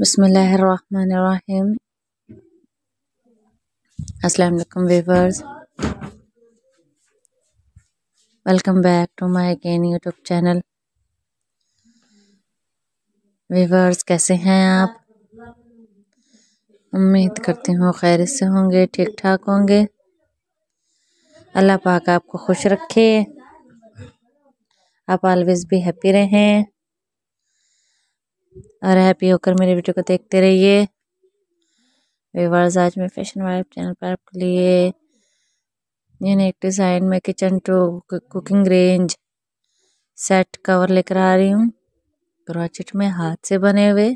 बिस्मिल्लाहिर्रहमानिर्रहीम अस्सलाम viewers welcome back to my again YouTube channel viewers कैसे हैं आप उम्मीद करती हूँ खैर से होंगे ठीक ठाक होंगे अल्लाह पाक आपको खुश रखे आप ऑलवेज़ भी हैप्पी रहें और हैप्पी होकर मेरे वीडियो को देखते रहिए व्यवर्स आज मैं फैशन वाइब चैनल पर आपके लिए यूनिक डिज़ाइन में kitchen to cooking range set cover लेकर आ रही हूँ क्रॉचिट में हाथ से बने हुए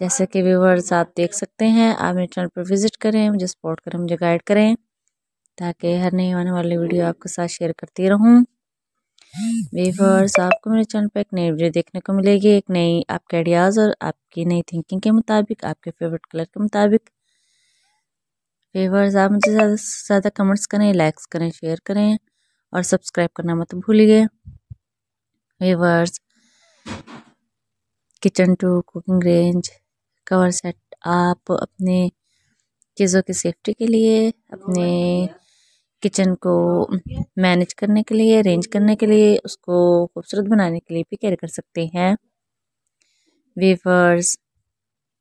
जैसे कि व्यूवर्स आप देख सकते हैं आप मेरे चैनल पर विज़िट करें मुझे सपोर्ट करें मुझे गाइड करें ताकि हर नई आने वाली वीडियो आपके साथ शेयर करती रहूँ वीवर्स आपको मेरे चैनल पर एक नई वीडियो देखने को मिलेगी एक नई आपके आइडियाज़ और आपकी नई थिंकिंग के मुताबिक आपके फेवरेट कलर के मुताबिक वीवर्स आप मुझे ज़्यादा से ज़्यादा कमेंट्स करें लाइक्स करें शेयर करें और सब्सक्राइब करना मत भूलिए viewers kitchen to cooking range cover set आप अपने चीज़ों की सेफ्टी के लिए अपने किचन को मैनेज करने के लिए अरेंज करने के लिए उसको खूबसूरत बनाने के लिए भी कैरी कर सकते हैं वेफर्स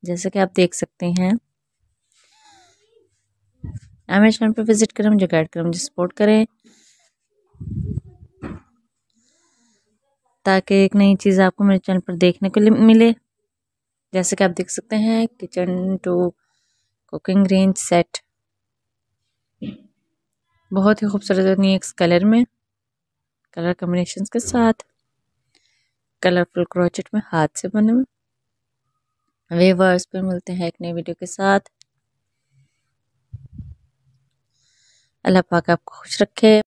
जैसे कि आप देख सकते हैं हमारे पर विजिट करें मुझे गाइड करें मुझे सपोर्ट करें ताकि एक नई चीज़ आपको मेरे चैनल पर देखने को मिले जैसे कि आप देख सकते हैं kitchen to cooking range set बहुत ही खूबसूरत होती है इस कलर में कलर कम्बिनेशन के साथ कलरफुल क्रोचेट में हाथ से बने हुए वेवर्स पर मिलते हैं एक नई वीडियो के साथ अल्लाह पाक आपको खुश रखे